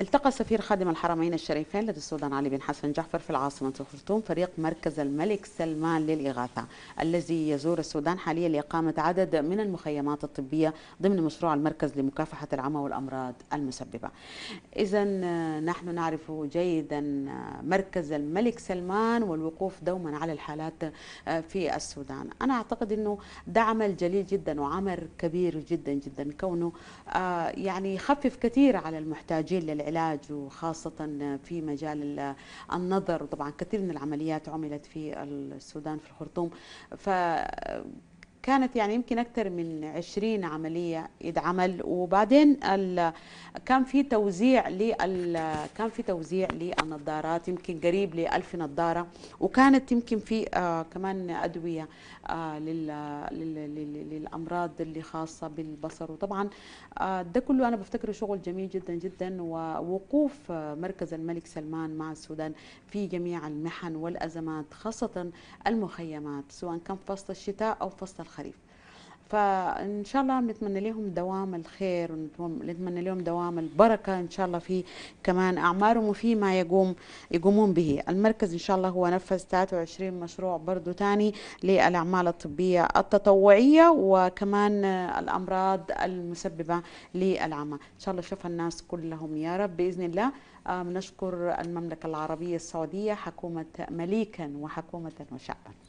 التقى سفير خادم الحرمين الشريفين لدى السودان علي بن حسن جعفر في العاصمة الخرطوم فريق مركز الملك سلمان للإغاثة الذي يزور السودان حاليا لإقامة عدد من المخيمات الطبية ضمن مشروع المركز لمكافحة العمى والأمراض المسببة إذا آه، نحن نعرف جيدا آه، مركز الملك سلمان والوقوف دوما على الحالات آه، في السودان أنا أعتقد أنه ده عمل جليل جدا وعمل كبير جدا جدا كونه يعني يخفف كثير على المحتاجين للعلم العلاج وخاصة في مجال النظر وطبعا كثير من العمليات عملت في السودان في الخرطوم ف كانت يعني يمكن أكثر من 20 عملية يتعمل وبعدين ال... كان في توزيع لل... كان في توزيع للنظارات يمكن قريب ل 1000 نظارة وكانت يمكن في آه كمان أدوية آه لل... لل... الامراض اللي خاصه بالبصر وطبعا آه، ده كله انا بفتكره شغل جميل جدا جدا ووقوف آه، مركز الملك سلمان مع السودان في جميع المحن والازمات خاصه المخيمات سواء كان فصل الشتاء او فصل الخريف فان شاء الله نتمنى لهم دوام الخير ونتمنى لهم دوام البركه ان شاء الله في كمان اعمارهم وفي ما يقوم يقومون به المركز ان شاء الله هو نفذ 23 مشروع برضو ثاني للاعمال الطبيه التطوعيه وكمان الامراض المسببه للعمى ان شاء الله يشوفها الناس كلهم يا رب باذن الله بنشكر المملكه العربيه السعوديه حكومه مليكا وحكومه وشعبا